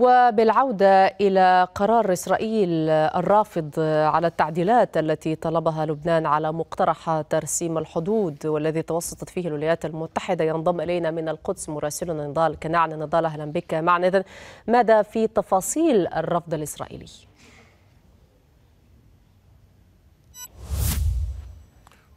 وبالعودة إلى قرار إسرائيل الرافض على التعديلات التي طلبها لبنان على مقترح ترسيم الحدود والذي توسطت فيه الولايات المتحدة ينضم إلينا من القدس مراسلنا نضال كنعن نضال أهلا بك معنا إذن ماذا في تفاصيل الرفض الإسرائيلي؟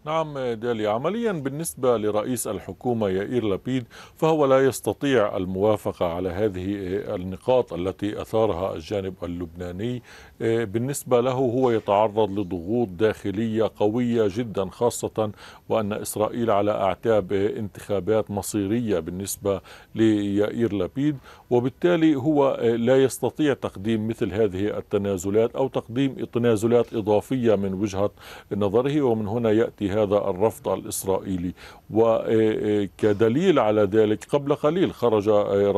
نعم دالي عمليا بالنسبة لرئيس الحكومة يائير لابيد فهو لا يستطيع الموافقة على هذه النقاط التي أثارها الجانب اللبناني بالنسبة له هو يتعرض لضغوط داخلية قوية جدا خاصة وأن إسرائيل على أعتاب انتخابات مصيرية بالنسبة ليائير لابيد وبالتالي هو لا يستطيع تقديم مثل هذه التنازلات أو تقديم تنازلات إضافية من وجهة نظره ومن هنا يأتي هذا الرفض الإسرائيلي وكدليل على ذلك قبل قليل خرج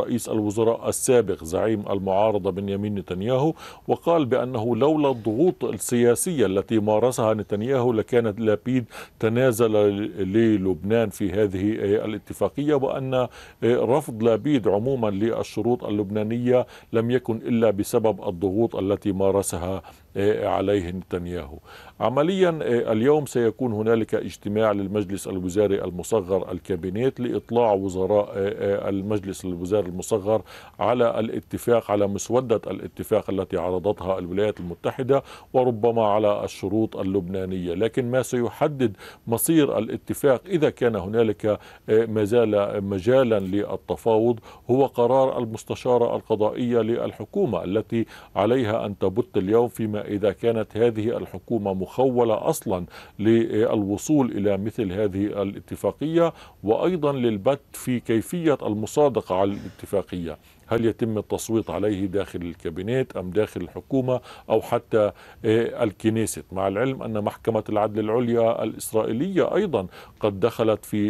رئيس الوزراء السابق زعيم المعارضة بنيامين نتنياهو وقال بأنه لولا الضغوط السياسية التي مارسها نتنياهو لكانت لابيد تنازل للبنان في هذه الاتفاقية وأن رفض لابيد عموما للشروط اللبنانية لم يكن إلا بسبب الضغوط التي مارسها إيه، عليه نتنياهو عمليا إيه، اليوم سيكون هنالك اجتماع للمجلس الوزاري المصغر الكابينيت لإطلاع وزراء إيه، المجلس الوزاري المصغر على الاتفاق على مسودة الاتفاق التي عرضتها الولايات المتحدة وربما على الشروط اللبنانية لكن ما سيحدد مصير الاتفاق إذا كان هنالك ما زال مجالا للتفاوض هو قرار المستشارة القضائية للحكومة التي عليها أن تبت اليوم فيما إذا كانت هذه الحكومة مخولة أصلا للوصول إلى مثل هذه الاتفاقية وأيضا للبت في كيفية المصادقة على الاتفاقية هل يتم التصويت عليه داخل الكابينيت أم داخل الحكومة أو حتى الكنيست مع العلم أن محكمة العدل العليا الإسرائيلية أيضا قد دخلت في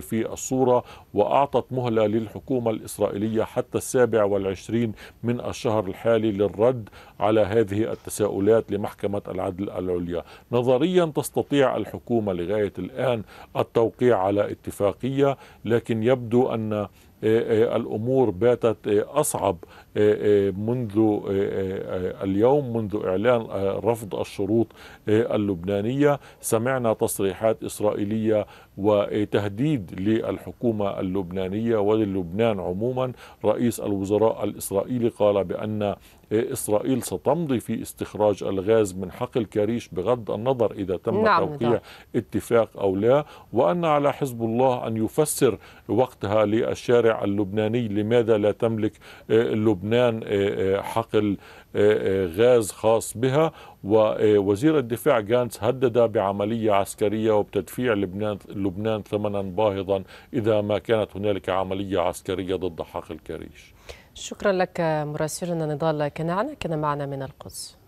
في الصورة وأعطت مهلة للحكومة الإسرائيلية حتى السابع والعشرين من الشهر الحالي للرد على هذه التساؤلات التساؤلات لمحكمة العدل العليا نظريا تستطيع الحكومة لغاية الآن التوقيع على اتفاقية لكن يبدو أن آه، آه، الأمور باتت آه، أصعب منذ اليوم منذ إعلان رفض الشروط اللبنانية سمعنا تصريحات إسرائيلية وتهديد للحكومة اللبنانية وللبنان عموما رئيس الوزراء الإسرائيلي قال بأن إسرائيل ستمضي في استخراج الغاز من حقل كريش بغض النظر إذا تم نعم, نعم. توقيع نعم. اتفاق أو لا وأن على حزب الله أن يفسر وقتها للشارع الشارع اللبناني لماذا لا تملك آه، لبنان آه، آه، حقل غاز خاص بها ووزير الدفاع جانس هدد بعملية عسكرية وبتدفيع لبنان, لبنان ثمنا باهظا إذا ما كانت هنالك عملية عسكرية ضد حقل كريش شكرا لك مراسلنا نضال كنعنا كان معنا من القدس